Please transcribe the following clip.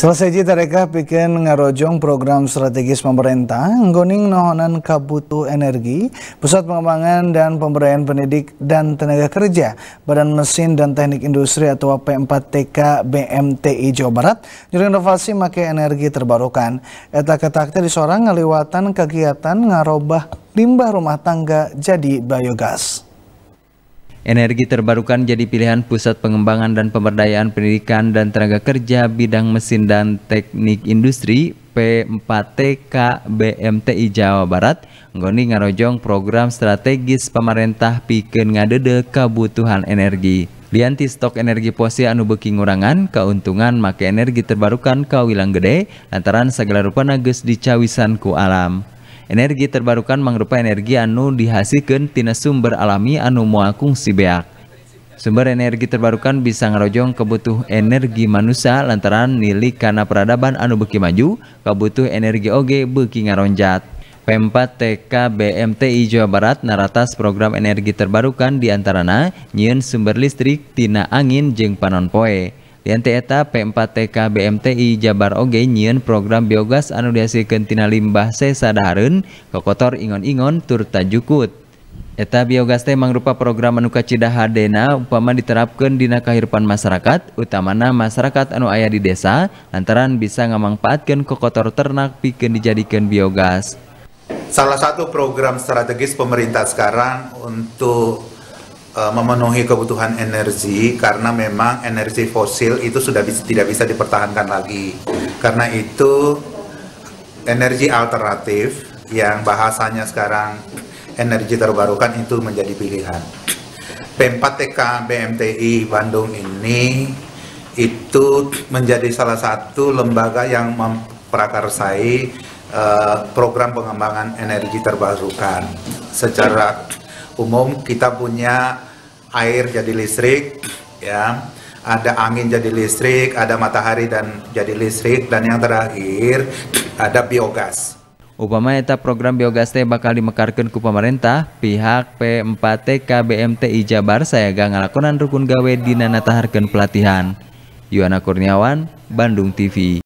Selesai jadi reka bikin ngarojong program strategis pemerintah ngoning nohonan kabutu energi, pusat pengembangan dan pemberdayaan pendidik dan tenaga kerja, Badan Mesin dan Teknik Industri atau P4TK BMTI Jawa Barat, juri inovasi make energi terbarukan. Eta ketakte di seorang ngeliwatan kegiatan ngarobah limbah rumah tangga jadi biogas. Energi terbarukan jadi pilihan pusat pengembangan dan pemberdayaan pendidikan dan tenaga kerja bidang mesin dan teknik industri P4TK BMTI Jawa Barat Ngoni ngarojong program strategis pemerintah pikeun ngadede kebutuhan energi. Lianti stok energi posi anu beki ngurangan keuntungan make energi terbarukan kawilang gede lantaran segala rupa nages dicawisan ku alam. Energi terbarukan mangrupa energi anu dihasilkan tina sumber alami anu muakung sibeak. Sumber energi terbarukan bisa ngarojong kebutuh energi manusia lantaran nilik karena peradaban anu beki maju, kebutuh energi oge beki ngaronjat. Pempat TK BMTI Jawa Barat naratas program energi terbarukan diantarana nyien sumber listrik tina angin jeng panon poe. Di ante P4TK BMTI Jabar Oge nyieun program biogas anu dihasilkeun tina limbah sesadahareun kotor ingon-ingon tur tajukut. Eta biogas teh mangrupa program anu hadena upama diterapkan dina kahirpan masyarakat, utamana masyarakat anu aya di desa lantaran bisa ngamangpaatkeun kotor ternak pikeun dijadikan biogas. Salah satu program strategis pemerintah sekarang untuk Eh, memenuhi kebutuhan energi karena memang energi fosil itu sudah bisa, tidak bisa dipertahankan lagi. Karena itu energi alternatif yang bahasanya sekarang energi terbarukan itu menjadi pilihan. P4TK BMTI Bandung ini itu menjadi salah satu lembaga yang memprakarsai uh, program pengembangan energi terbarukan secara umum kita punya air jadi listrik, ya, ada angin jadi listrik, ada matahari dan jadi listrik, dan yang terakhir ada biogas. Upama eta program biogas teh bakal dimekarkan ku pemerintah, pihak P4TK BMTI Jabar sayaga ngalakonan rukun gawe dina nataharkeun pelatihan. Yuana Kurniawan, Bandung TV.